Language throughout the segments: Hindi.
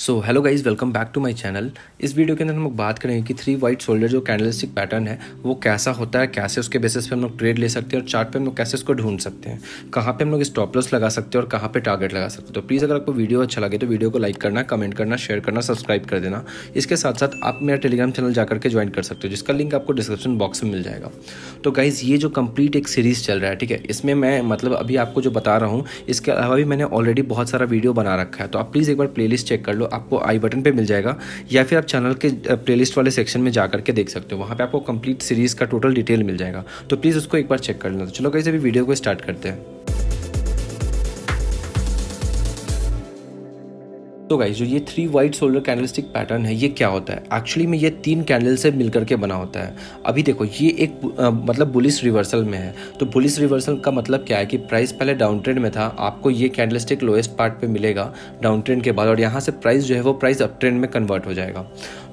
so hello guys welcome back to my channel इस वीडियो के अंदर हम लोग बात करेंगे कि थ्री वाइट शोल्डर जो कैंडलिस्टिक पैटर्न है वो कैसा होता है कैसे उसके बेसिस पे हम लोग ट्रेड ले सकते हैं और चार्ट पे हम लोग कैसे उसको ढूंढ सकते हैं कहाँ पे हम लोग स्टॉप लॉस लगा सकते हैं और कहाँ पे टारगेट लगा सकते हैं तो प्लीज़ अगर आपको वीडियो अच्छा लगे तो वीडियो को लाइक करना कमेंट करना शेयर करना सब्सक्राइब कर देना इसके साथ साथ आप मेरा टेलीग्राम चैनल जाकर के ज्वाइन कर सकते हो जिसका लिंक आपको डिस्क्रिप्शन बॉक्स में मिल जाएगा तो गाइज़ ये जो कंप्लीट एक सीरीज़ चल रहा है ठीक है इसमें मैं मतलब अभी आपको जो बता रहा हूँ इसके अलावा भी मैंने ऑलरेडी बहुत सारा वीडियो बना रखा है तो आप प्लीज़ एक बार प्ले चेक कर लो आपको आई बटन पे मिल जाएगा या फिर आप चैनल के प्लेलिस्ट वाले सेक्शन में जा करके देख सकते हो वहाँ पे आपको कंप्लीट सीरीज़ का टोटल डिटेल मिल जाएगा तो प्लीज़ उसको एक बार चेक कर लेना तो चलो कैसे भी वीडियो को स्टार्ट करते हैं तो गाइज जो ये three white soldier candlestick pattern है ये क्या होता है एक्चुअली में ये तीन कैंडल से मिलकर के बना होता है अभी देखो ये एक आ, मतलब बुलिस रिवर्सल में है तो बुलिस रिवर्सल का मतलब क्या है कि प्राइस पहले डाउन ट्रेंड में था आपको ये कैंडलस्टिक लोएस्ट पार्ट पे मिलेगा डाउन ट्रेंड के बाद और यहाँ से प्राइस जो है वो प्राइस अप ट्रेंड में कन्वर्ट हो जाएगा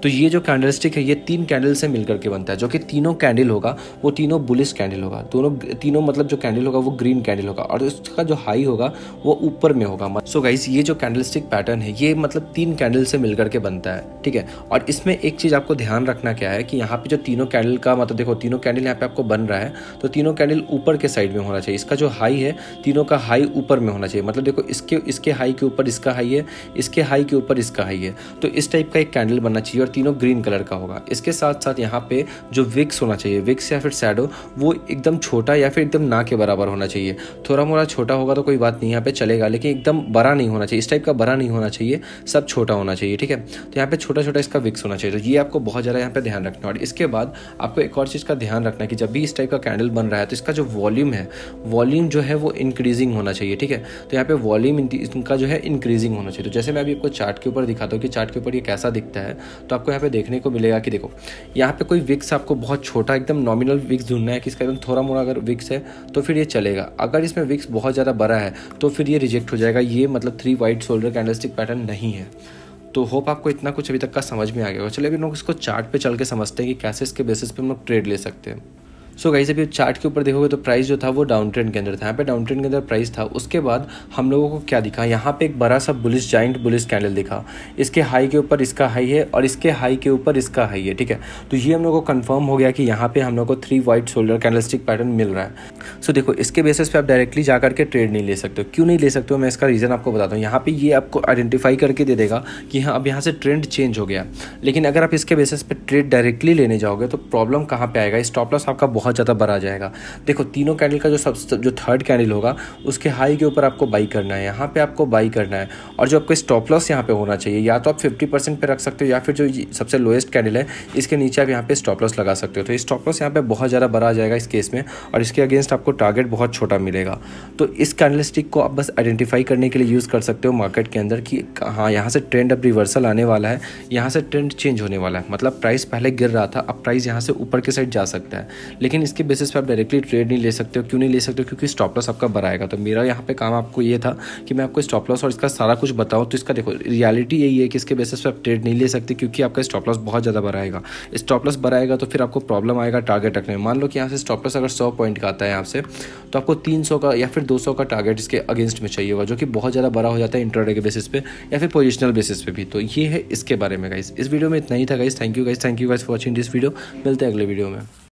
तो ये जो कैंडलस्टिक है ये तीन कैंडल से मिलकर के बनता है जो कि तीनों कैंडल होगा वो तीनों बुलिस कैंडल होगा दोनों तीनों मतलब जो कैंडल होगा वो ग्रीन कैंडल होगा और उसका जो हाई होगा वो ऊपर में होगा सो गाइज ये जो कैंडलस्टिक पैटर्न है ये ये मतलब तीन कैंडल से मिलकर के बनता है ठीक है और इसमें एक चीज़ आपको ध्यान रखना क्या है कि यहाँ पे जो तीनों कैंडल का मतलब देखो तीनों कैंडल यहाँ पे आपको बन रहा है तो तीनों कैंडल ऊपर के साइड में होना चाहिए इसका जो हाई है तीनों का हाई ऊपर में होना चाहिए मतलब देखो इसके इसके हाई के ऊपर इसका हाई है इसके हाई के ऊपर इसका हाई है तो इस टाइप का एक कैंडल बनना चाहिए और तीनों ग्रीन कलर का होगा इसके साथ साथ यहाँ पे जो विक्स होना चाहिए विक्स या फिर सैडो वो एकदम छोटा या फिर एकदम ना के बराबर होना चाहिए थोड़ा मोड़ा छोटा होगा तो कोई बात नहीं यहाँ पे चलेगा लेकिन एकदम बड़ा नहीं होना चाहिए इस टाइप का बड़ा नहीं होना चाहिए चाहिए सब छोटा होना चाहिए ठीक है तो यहाँ पे छोटा छोटा इसका विक्स होना चाहिए तो ये आपको बहुत ज़्यादा यहाँ पे ध्यान रखना और इसके बाद आपको एक और चीज़ का ध्यान रखना कि जब भी इस टाइप का कैंडल बन रहा है तो इसका जो वॉल्यूम है वॉल्यूम जो है वो इंक्रीजिंग होना चाहिए ठीक है तो यहाँ पे वॉल्यूम इनका जो है इंक्रीजिंग होना चाहिए तो जैसे मैं अभी आपको चार्ट के ऊपर दिखाता हूँ कि चार्ट के ऊपर ये कैसा दिखता है तो आपको यहाँ पे देखने को मिलेगा कि देखो यहाँ पे कोई विक्स आपको बहुत छोटा एकदम नॉमिनल विक्स ढूंढना है कि इसका एकदम थोड़ा मोड़ा अगर विक्स है तो फिर ये चलेगा अगर इसमें विक्स बहुत ज़्यादा बड़ा है तो फिर ये रिजेक्ट हो जाएगा ये मतलब three white shoulder candlestick pattern नहीं है तो होप आपको इतना कुछ अभी तक का समझ में आ गया होगा चलिए अभी लोग इसको चार्ट पे चल के समझते हैं कि कैसे इसके बेसिस पे हम लोग ट्रेड ले सकते हैं सो गाइज अभी चार्ट के ऊपर देखोगे तो प्राइस जो था वो डाउन ट्रेंड के अंदर था यहाँ पे डाउन ट्रेंड के अंदर प्राइस था उसके बाद हम लोगों को क्या दिखा यहाँ पे एक बड़ा सा बुलिस जॉइंट बुलिस कैंडल दिखा इसके हाई के ऊपर इसका हाई है और इसके हाई के ऊपर इसका हाई है ठीक है तो ये हम लोग को कन्फर्म हो गया कि यहाँ पे हम लोग को three white shoulder candle pattern मिल रहा है सो देखो इसके बेसिस पे आप डायरेक्टली जाकर के ट्रेड नहीं ले सकते हो क्यों नहीं ले सकते हो मैं इसका रीज़न आपको बताता हूँ यहाँ पे ये आपको आइडेंटिफाई करके दे देगा कि हाँ अब यहाँ से ट्रेंड चेंज हो गया लेकिन अगर आप इसके बेसिस पे ट्रेड डायरेक्टली लेने जाओगे तो प्रॉब्लम कहाँ पे आएगा स्टॉप लॉस आपका बहुत बहुत ज़्यादा बड़ा जाएगा देखो तीनों कैंडल का जो सब जो थर्ड कैंडल होगा उसके हाई के ऊपर आपको बाई करना है यहाँ पे आपको बाई करना है और जो आपको स्टॉप लॉस यहाँ पे होना चाहिए या तो आप 50 परसेंट पर रख सकते हो या फिर जो सबसे लोएस्ट कैंडल है इसके नीचे आप यहाँ पे स्टॉप लॉस लगा सकते हो तो स्टॉप लॉस यहाँ पर बहुत ज़्यादा बड़ा आ जाएगा इस केस में और इसके अगेंस्ट आपको टारगेट बहुत छोटा मिलेगा तो इस कैंडल स्टिक को आप बस आइडेंटिफाई करने के लिए यूज़ कर सकते हो मार्केट के अंदर कि हाँ यहाँ से ट्रेंड अब रिवर्सल आने वाला है यहाँ से ट्रेंड चेंज होने वाला है मतलब प्राइस पहले गिर रहा था अब प्राइस यहाँ से ऊपर के साइड जा सकता है लेकिन लेकिन इसके बेसिस पर आप डायरेक्टली ट्रेड नहीं ले सकते हो क्यों नहीं ले सकते हो क्योंकि स्टॉप लॉस आपका बढ़ाएगा आएगा तो मेरा यहाँ पे काम आपको ये था कि मैं आपको स्टॉप लॉस और इसका सारा कुछ बताऊँ तो इसका देखो रियलिटी यही है कि इसके बेसिस पर आप ट्रेड नहीं ले सकते क्योंकि आपका स्टॉप लॉस बहुत ज़्यादा बढ़ाएगा स्टॉप लॉस बढ़ाएगा तो फिर आपको प्रॉब्लम आएगा टारगेट रखने में मान लो कि यहाँ से स्टॉप लॉस अगर सौ पॉइंट का आता है यहाँ से तो आपको तीन का या फिर दो का टारगेट इसके अगेंस्ट में चाहिए होगा जो कि बहुत ज़्यादा बड़ा हो जाता है इंटरडे के बेसिस पे या फिर पोजिशनल बेसिस पे भी तो ये है इसके बारे में गाइस इस वीडियो में इतना ही था guys thank you guys thank you guys for watching this video मिलते हैं अगले वीडियो में